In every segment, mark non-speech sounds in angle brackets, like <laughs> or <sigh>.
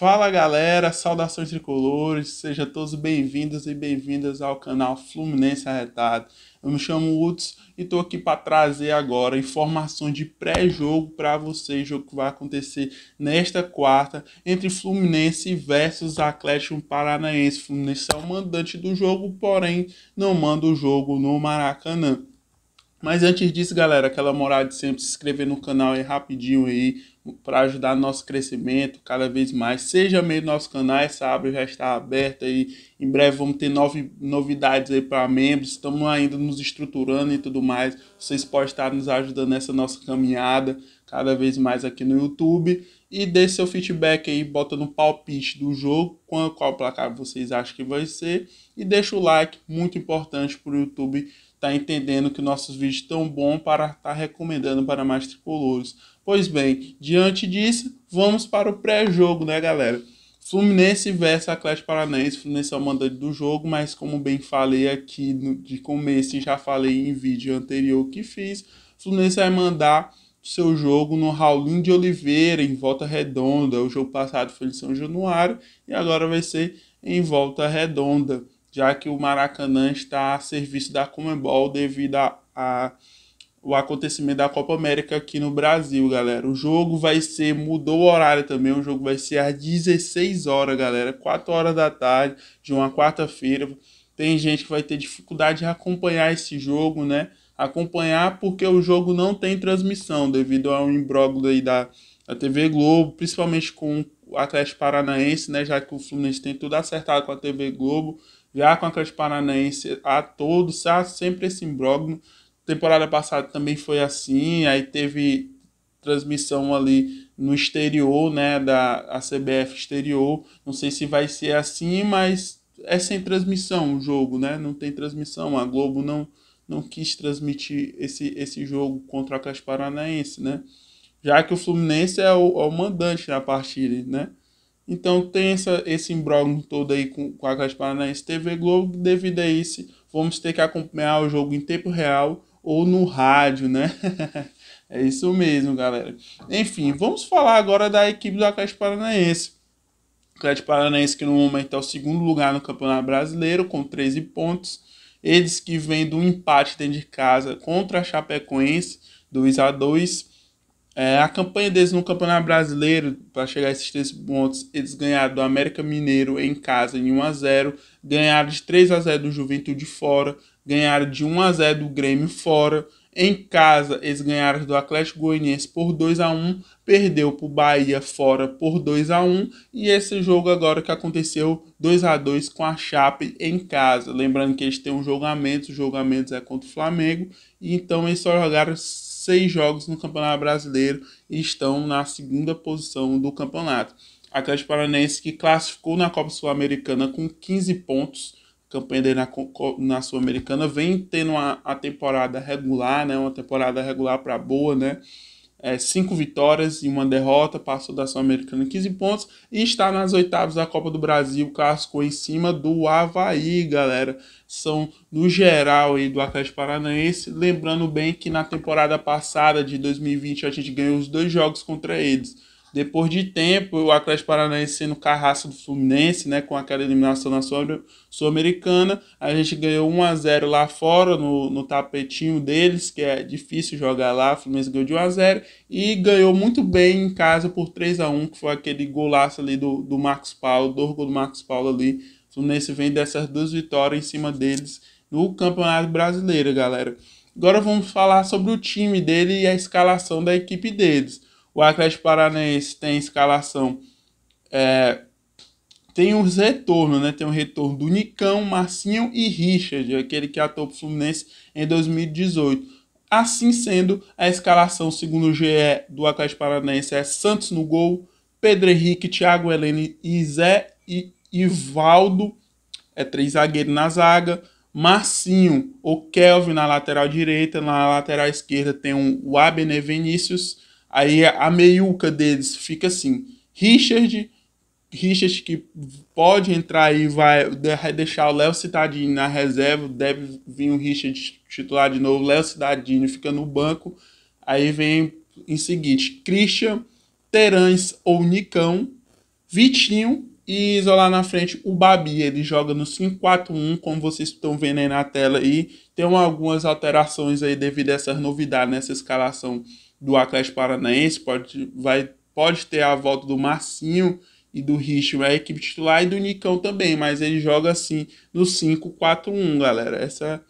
Fala galera, saudações tricolores, sejam todos bem-vindos e bem-vindas ao canal Fluminense Arretado. Eu me chamo Uts e estou aqui para trazer agora informações de pré-jogo para vocês, jogo que vai acontecer nesta quarta entre Fluminense versus Atlético Paranaense. Fluminense é o mandante do jogo, porém não manda o jogo no Maracanã. Mas antes disso, galera, aquela morada de sempre, se inscrever no canal aí rapidinho aí, para ajudar nosso crescimento cada vez mais. Seja meio do nosso canal, essa aba já está aberta e em breve vamos ter nove novidades aí para membros. Estamos ainda nos estruturando e tudo mais. Vocês podem estar nos ajudando nessa nossa caminhada cada vez mais aqui no YouTube. E dê seu feedback aí, bota no palpite do jogo, qual, qual placar vocês acham que vai ser. E deixa o like, muito importante para o YouTube está entendendo que nossos vídeos estão bom para estar tá recomendando para mais tricolores. Pois bem, diante disso, vamos para o pré-jogo, né, galera? Fluminense versus Atlético Paranaense. Fluminense é o mandante do jogo, mas como bem falei aqui no, de começo e já falei em vídeo anterior que fiz, Fluminense vai mandar seu jogo no Raulinho de Oliveira, em Volta Redonda. O jogo passado foi em São Januário e agora vai ser em Volta Redonda já que o Maracanã está a serviço da Comebol devido a, a o acontecimento da Copa América aqui no Brasil, galera. O jogo vai ser, mudou o horário também, o jogo vai ser às 16 horas, galera, 4 horas da tarde de uma quarta-feira. Tem gente que vai ter dificuldade de acompanhar esse jogo, né? Acompanhar porque o jogo não tem transmissão devido ao imbróglio aí da, da TV Globo, principalmente com o Atlético Paranaense, né, já que o Fluminense tem tudo acertado com a TV Globo já com a Atlético Paranaense a todos, há sempre esse imbróglio. Temporada passada também foi assim, aí teve transmissão ali no exterior, né, da a CBF exterior. Não sei se vai ser assim, mas é sem transmissão o jogo, né? Não tem transmissão, a Globo não não quis transmitir esse, esse jogo contra o Atlético Paranaense, né? Já que o Fluminense é o, é o mandante na partida, né? Então tem essa, esse imbróglio todo aí com, com a Atlético Paranaense TV Globo, devido a isso vamos ter que acompanhar o jogo em tempo real ou no rádio, né? <laughs> é isso mesmo, galera. Enfim, vamos falar agora da equipe do Atlético Paranaense. O Atlético Paranaense que no momento é o segundo lugar no Campeonato Brasileiro com 13 pontos. Eles que vêm do empate dentro de casa contra a Chapecoense, 2 a 2 é, a campanha deles no Campeonato Brasileiro, para chegar a esses três pontos, eles ganharam do América Mineiro em casa em 1x0, ganharam de 3x0 do Juventude fora, ganharam de 1x0 do Grêmio fora, em casa, eles ganharam do Atlético Goianiense por 2 a 1 perdeu para o Bahia fora por 2 a 1 e esse jogo agora que aconteceu 2 a 2 com a Chape em casa. Lembrando que eles têm um jogamento, os jogamentos é contra o Flamengo, então eles só jogaram seis jogos no Campeonato Brasileiro e estão na segunda posição do campeonato. Atlético Paranense que classificou na Copa Sul-Americana com 15 pontos, campanha dele na, na Sul-Americana, vem tendo a, temporada regular, né, uma temporada regular para boa, né, é, cinco vitórias e uma derrota, passou da Sul-Americana 15 pontos e está nas oitavas da Copa do Brasil, cascou em cima do Havaí, galera. São no geral aí do Atlético Paranaense. Lembrando bem que na temporada passada de 2020 a gente ganhou os dois jogos contra eles. Depois de tempo, o Atlético Paranaense sendo carrasco do Fluminense, né, com aquela eliminação na Sul-Americana, a gente ganhou 1 a 0 lá fora no, no tapetinho deles, que é difícil jogar lá, o Fluminense ganhou de 1 a 0 e ganhou muito bem em casa por 3 a 1, que foi aquele golaço ali do, do Marcos Paulo, do orgulho do Marcos Paulo ali. O Fluminense vem dessas duas vitórias em cima deles no Campeonato Brasileiro, galera. Agora vamos falar sobre o time dele e a escalação da equipe deles. O Atlético Paranaense tem escalação. É, tem os retornos, né? Tem o retorno do Nicão, Marcinho e Richard, aquele que atuou para o Fluminense em 2018. Assim sendo, a escalação, segundo o GE do Atlético Paranaense, é Santos no gol, Pedro Henrique, Thiago Helene e Zé e Ivaldo, é três zagueiros na zaga. Marcinho o Kelvin na lateral direita, na lateral esquerda tem um, o Abner Vinícius Aí a meiuca deles fica assim: Richard, Richard que pode entrar e vai deixar o Léo Cidadinho na reserva, deve vir o Richard titular de novo, Léo Cidadinho fica no banco. Aí vem em seguinte: Christian, Terãs ou Nicão, Vitinho e isolar na frente o Babi. Ele joga no 5-4-1, como vocês estão vendo aí na tela. E tem algumas alterações aí devido a essas novidades nessa escalação do Atlético Paranaense, pode, vai, pode ter a volta do Marcinho e do Richard, a equipe titular, e do Nicão também, mas ele joga assim no 5-4-1, galera. Essa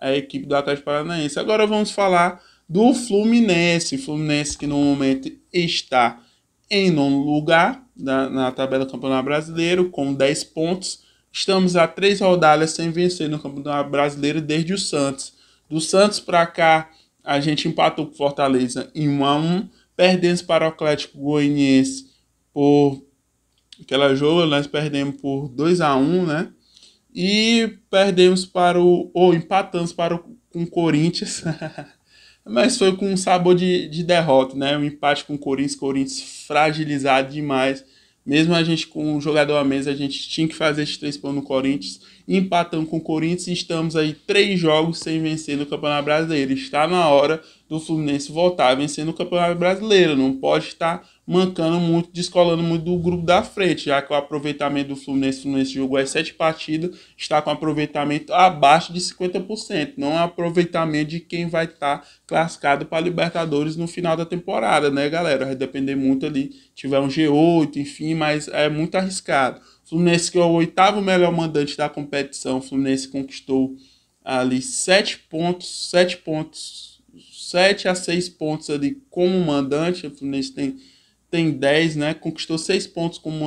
é a equipe do Atlético Paranaense. Agora vamos falar do Fluminense. Fluminense que no momento está em nono lugar na, na tabela do Campeonato Brasileiro, com 10 pontos. Estamos a três rodadas sem vencer no Campeonato Brasileiro desde o Santos. Do Santos para cá, a gente empatou com Fortaleza em 1 a 1 perdemos para o Atlético Goianiense por aquela jogo, nós perdemos por 2 a 1 né? E perdemos para o. ou empatamos para o, com o Corinthians. <laughs> Mas foi com um sabor de, de derrota, né? Um empate com o Corinthians, Corinthians fragilizado demais mesmo a gente com um jogador a mesa, a gente tinha que fazer esses três pontos no Corinthians. Empatamos com o Corinthians e estamos aí três jogos sem vencer no Campeonato Brasileiro. Está na hora do Fluminense voltar a vencer no Campeonato Brasileiro. Não pode estar mancando muito, descolando muito do grupo da frente, já que o aproveitamento do Fluminense nesse jogo é sete partidas, está com aproveitamento abaixo de 50%, não é aproveitamento de quem vai estar tá classificado para Libertadores no final da temporada, né, galera? Vai depender muito ali, tiver um G8, enfim, mas é muito arriscado. O Fluminense que é o oitavo melhor mandante da competição, o Fluminense conquistou ali sete pontos, sete pontos, sete a seis pontos ali como mandante, o Fluminense tem tem 10, né? Conquistou 6 pontos como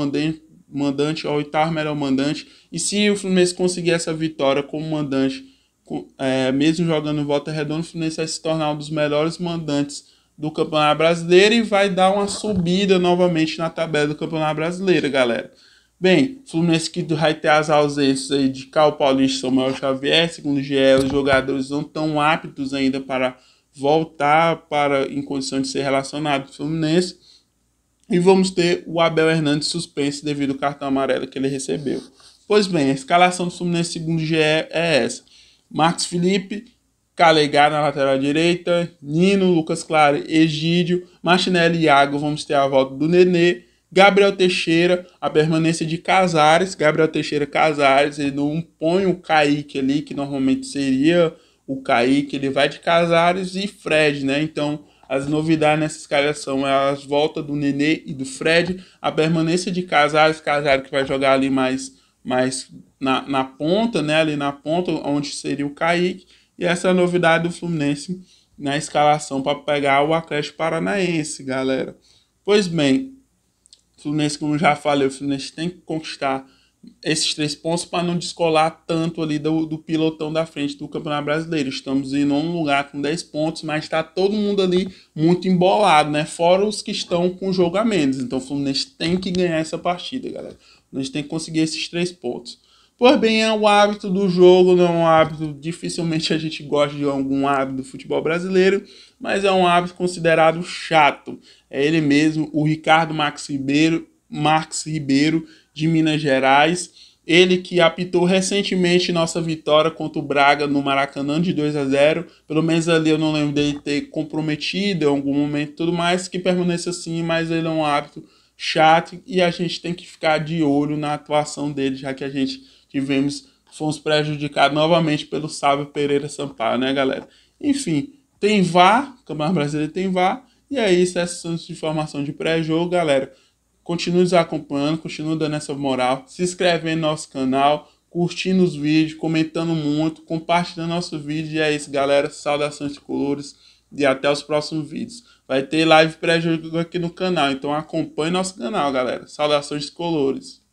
mandante, o oitavo melhor mandante. E se o Fluminense conseguir essa vitória como mandante, é, mesmo jogando em volta redonda, o Fluminense vai se tornar um dos melhores mandantes do Campeonato Brasileiro e vai dar uma subida novamente na tabela do Campeonato Brasileiro, galera. Bem, Fluminense que vai ter as ausências aí de Cal Paulista e Samuel Xavier, segundo o GE, os jogadores não estão aptos ainda para voltar para em condição de ser relacionado, com o Fluminense. E vamos ter o Abel Hernandes suspenso devido ao cartão amarelo que ele recebeu. Pois bem, a escalação do Fluminense segundo GE é essa. Marcos Felipe, Calegari na lateral direita, Nino, Lucas Claro, Egídio, Martinelli e Iago, vamos ter a volta do Nenê, Gabriel Teixeira, a permanência de Casares, Gabriel Teixeira Casares, ele não põe o Kaique ali, que normalmente seria o Kaique, ele vai de Casares e Fred, né? Então as novidades nessa escalação é as voltas do Nenê e do Fred, a permanência de Casares, Casares que vai jogar ali mais, mais na, na ponta, né? Ali na ponta, onde seria o Kaique. E essa é a novidade do Fluminense na escalação para pegar o Atlético Paranaense, galera. Pois bem, o Fluminense, como já falei, o Fluminense tem que conquistar esses três pontos para não descolar tanto ali do, do pilotão da frente do Campeonato Brasileiro. Estamos em nono lugar com 10 pontos, mas está todo mundo ali muito embolado, né? Fora os que estão com jogo a menos. Então o Fluminense tem que ganhar essa partida, galera. O Fluminense tem que conseguir esses três pontos. Pois bem, é o hábito do jogo, não é um hábito, dificilmente a gente gosta de algum hábito do futebol brasileiro, mas é um hábito considerado chato. É ele mesmo, o Ricardo Max Ribeiro, Marcos Ribeiro de Minas Gerais. Ele que apitou recentemente nossa vitória contra o Braga no Maracanã de 2 a 0. Pelo menos ali eu não lembro dele ter comprometido em algum momento tudo mais, que permaneça assim, mas ele é um hábito chato e a gente tem que ficar de olho na atuação dele, já que a gente tivemos, fomos prejudicados novamente pelo Sábio Pereira Sampaio, né, galera? Enfim, tem VAR, Campeonato Brasileiro tem VAR, e é isso, essas são as informações de pré-jogo, galera. Continue nos acompanhando, continue dando essa moral, se inscrevendo no nosso canal, curtindo os vídeos, comentando muito, compartilhando nosso vídeo. E é isso, galera. Saudações de colores e até os próximos vídeos. Vai ter live pré-jogo aqui no canal, então acompanhe nosso canal, galera. Saudações de colores.